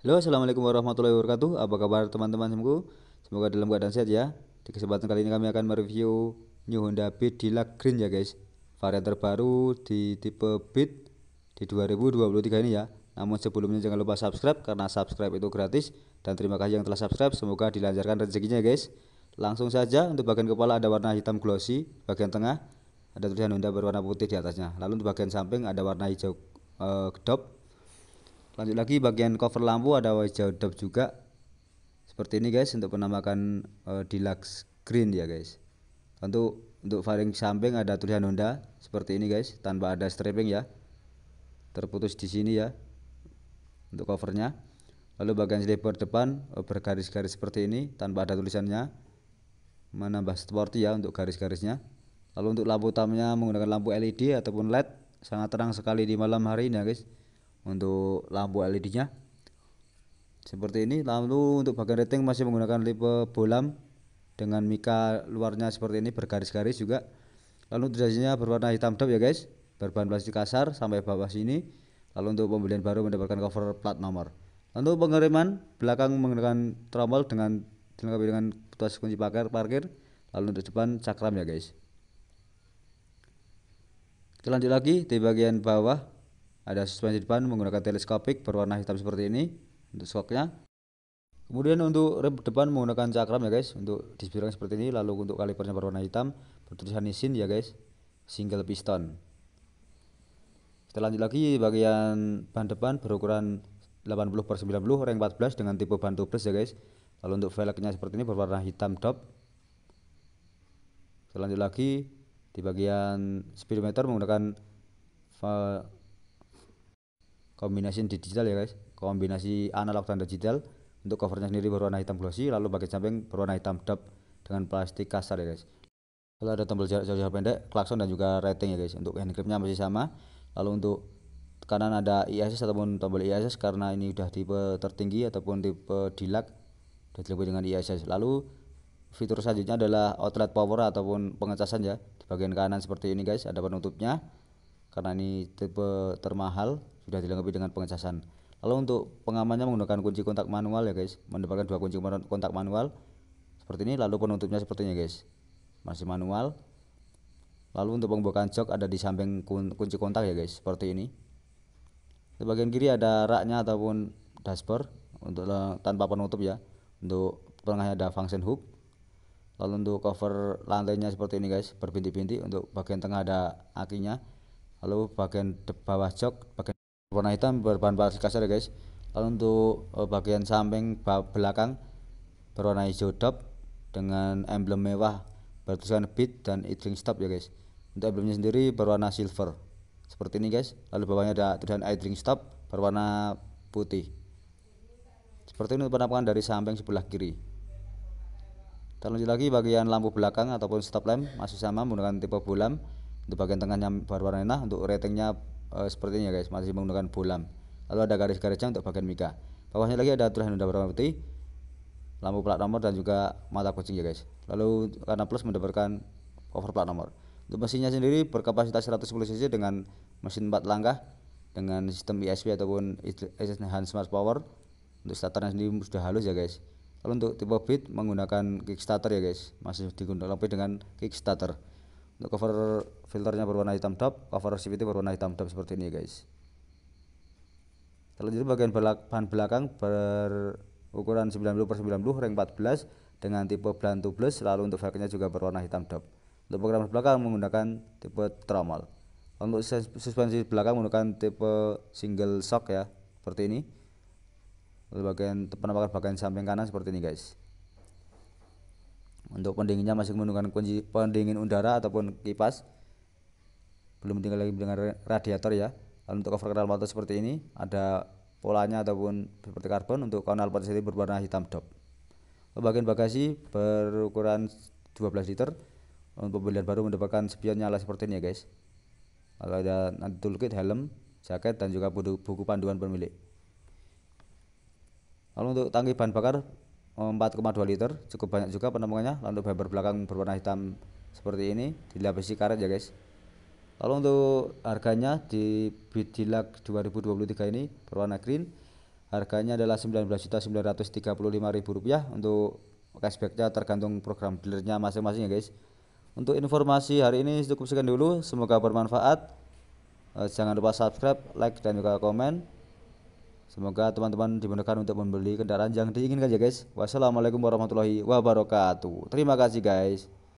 Halo, Assalamualaikum warahmatullahi wabarakatuh. Apa kabar teman-teman semuaku? Semoga dalam keadaan sehat ya. Di kesempatan kali ini kami akan mereview New Honda Beat Deluxe Green ya guys. Varian terbaru di tipe Beat di 2023 ini ya. Namun sebelumnya jangan lupa subscribe karena subscribe itu gratis dan terima kasih yang telah subscribe. Semoga dilancarkan rezekinya guys. Langsung saja untuk bagian kepala ada warna hitam glossy, bagian tengah ada tulisan Honda berwarna putih di atasnya. Lalu untuk bagian samping ada warna hijau eh, kedop lanjut lagi bagian cover lampu ada wajah juga seperti ini guys untuk penambahkan uh, eh, deluxe green ya guys tentu untuk faring samping ada tulisan Honda seperti ini guys tanpa ada striping ya terputus di sini ya untuk covernya lalu bagian sleeper depan eh, bergaris-garis seperti ini tanpa ada tulisannya menambah sporty ya untuk garis-garisnya lalu untuk lampu utamanya menggunakan lampu LED ataupun LED sangat terang sekali di malam hari ini ya guys untuk lampu LED-nya seperti ini lalu untuk bagian rating masih menggunakan lipe bolam dengan mika luarnya seperti ini bergaris-garis juga lalu dasinya berwarna hitam dap ya guys berbahan plastik kasar sampai bawah sini lalu untuk pembelian baru mendapatkan cover plat nomor lalu pengereman belakang menggunakan tromol dengan dilengkapi dengan tuas kunci parkir parkir lalu untuk depan cakram ya guys kita lanjut lagi di bagian bawah ada suspensi depan menggunakan teleskopik berwarna hitam seperti ini untuk shocknya. Kemudian untuk rem depan menggunakan cakram ya guys untuk disebutkan seperti ini lalu untuk kalipernya berwarna hitam bertulisan Nissin ya guys single piston. Kita lanjut lagi bagian ban depan berukuran 80 per 90 ring 14 dengan tipe ban tubeless ya guys. Lalu untuk velgnya seperti ini berwarna hitam top. Kita lanjut lagi di bagian speedometer menggunakan eh, kombinasi digital ya guys kombinasi analog dan digital untuk covernya sendiri berwarna hitam glossy lalu bagian samping berwarna hitam dap dengan plastik kasar ya guys lalu ada tombol jarak jauh pendek klakson dan juga rating ya guys untuk hand gripnya masih sama lalu untuk kanan ada ISS ataupun tombol ISS karena ini sudah tipe tertinggi ataupun tipe dilak sudah dilengkapi dengan ISS lalu fitur selanjutnya adalah outlet power ataupun pengecasan ya di bagian kanan seperti ini guys ada penutupnya karena ini tipe termahal sudah dilengkapi dengan pengecasan lalu untuk pengamannya menggunakan kunci kontak manual ya guys mendapatkan dua kunci kontak manual seperti ini lalu penutupnya seperti ini guys masih manual lalu untuk pembukaan jok ada di samping kunci kontak ya guys seperti ini di bagian kiri ada raknya ataupun dashboard untuk tanpa penutup ya untuk tengahnya ada function hook lalu untuk cover lantainya seperti ini guys berbintik-bintik untuk bagian tengah ada akinya lalu bagian bawah jok bagian warna hitam berbahan plastik kasar ya guys lalu untuk eh, bagian samping belakang berwarna hijau dop dengan emblem mewah bertuliskan beat dan idling stop ya guys untuk emblemnya sendiri berwarna silver seperti ini guys lalu bawahnya ada tulisan idling stop berwarna putih seperti ini penampakan dari samping sebelah kiri kita lagi bagian lampu belakang ataupun stop lamp masih sama menggunakan tipe bulam untuk bagian tengahnya berwarna enak untuk ratingnya uh, seperti ini ya guys, masih menggunakan bolam. Lalu ada garis-garisnya untuk bagian mika. Bawahnya lagi ada tulisan udah berwarna putih, lampu plat nomor dan juga mata kucing ya guys. Lalu karena plus mendapatkan cover plat nomor. Untuk mesinnya sendiri berkapasitas 110 cc dengan mesin 4 langkah dengan sistem ISP ataupun Enhanced Smart Power. Untuk starternya sendiri sudah halus ya guys. Lalu untuk tipe bit menggunakan Kickstarter ya guys, masih digunakan lebih dengan Kickstarter. Untuk cover filternya berwarna hitam top, cover CVT berwarna hitam top seperti ini guys. Selanjutnya bagian bahan belakang berukuran 90 per 90 ring 14 dengan tipe blunt tubeless lalu untuk velgnya juga berwarna hitam top. Untuk program belakang menggunakan tipe tromol. Untuk suspensi belakang menggunakan tipe single shock ya, seperti ini. Untuk bagian penampakan bagian samping kanan seperti ini guys untuk pendinginnya masih menggunakan kunci pendingin udara ataupun kipas belum tinggal lagi dengan radiator ya lalu untuk cover kanal motor seperti ini ada polanya ataupun seperti karbon untuk kanal motor sendiri berwarna hitam top. bagian bagasi berukuran 12 liter untuk pembelian baru mendapatkan spion nyala seperti ini ya guys lalu ada nanti toolkit helm jaket dan juga buku panduan pemilik lalu untuk tangki bahan bakar 4,2 liter cukup banyak juga penemuannya lalu bumper belakang berwarna hitam seperti ini dilapisi karet ya guys lalu untuk harganya di Bidilak 2023 ini berwarna green harganya adalah rp rupiah untuk cashbacknya tergantung program dealernya masing-masing ya guys untuk informasi hari ini cukup sekian dulu semoga bermanfaat eh, jangan lupa subscribe like dan juga komen Semoga teman-teman dimudahkan untuk membeli kendaraan yang diinginkan ya guys. Wassalamualaikum warahmatullahi wabarakatuh. Terima kasih guys.